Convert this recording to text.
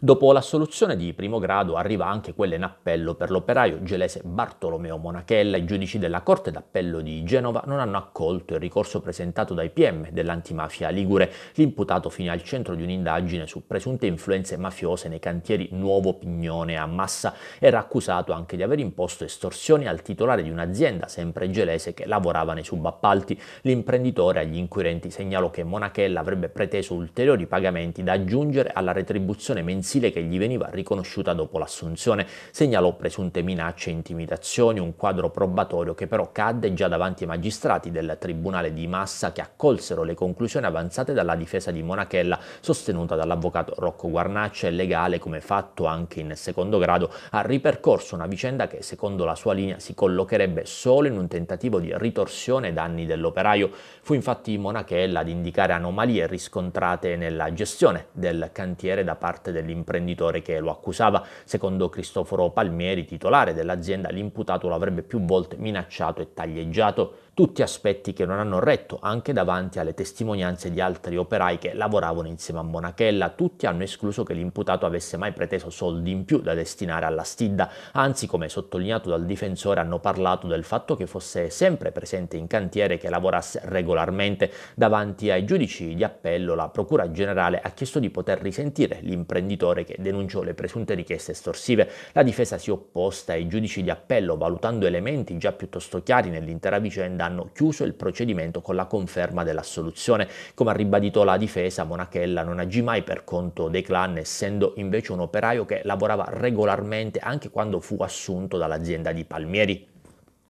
Dopo l'assoluzione di primo grado arriva anche quella in appello per l'operaio gelese Bartolomeo Monachella. I giudici della Corte d'Appello di Genova non hanno accolto il ricorso presentato dai PM dell'antimafia Ligure. L'imputato fine al centro di un'indagine su presunte influenze mafiose nei cantieri Nuovo Pignone a Massa. Era accusato anche di aver imposto estorsioni al titolare di un'azienda, sempre gelese, che lavorava nei subappalti. L'imprenditore agli inquirenti segnalò che Monachella avrebbe preteso ulteriori pagamenti da aggiungere alla retribuzione mensile mensile che gli veniva riconosciuta dopo l'assunzione. Segnalò presunte minacce e intimidazioni, un quadro probatorio che però cadde già davanti ai magistrati del tribunale di Massa che accolsero le conclusioni avanzate dalla difesa di Monachella, sostenuta dall'avvocato Rocco Guarnaccia e legale come fatto anche in secondo grado, ha ripercorso una vicenda che secondo la sua linea si collocherebbe solo in un tentativo di ritorsione danni dell'operaio. Fu infatti Monachella ad indicare anomalie riscontrate nella gestione del cantiere da parte dell'impresa l'imprenditore che lo accusava. Secondo Cristoforo Palmieri, titolare dell'azienda, l'imputato lo avrebbe più volte minacciato e taglieggiato. Tutti aspetti che non hanno retto anche davanti alle testimonianze di altri operai che lavoravano insieme a Monachella. Tutti hanno escluso che l'imputato avesse mai preteso soldi in più da destinare alla stidda. Anzi, come sottolineato dal difensore, hanno parlato del fatto che fosse sempre presente in cantiere e che lavorasse regolarmente. Davanti ai giudici di appello, la Procura Generale ha chiesto di poter risentire l'imprenditore difensore che denunciò le presunte richieste estorsive, la difesa si è opposta e i giudici di appello, valutando elementi già piuttosto chiari nell'intera vicenda, hanno chiuso il procedimento con la conferma dell'assoluzione. Come ha ribadito la difesa, Monachella non agì mai per conto dei clan, essendo invece un operaio che lavorava regolarmente anche quando fu assunto dall'azienda di Palmieri.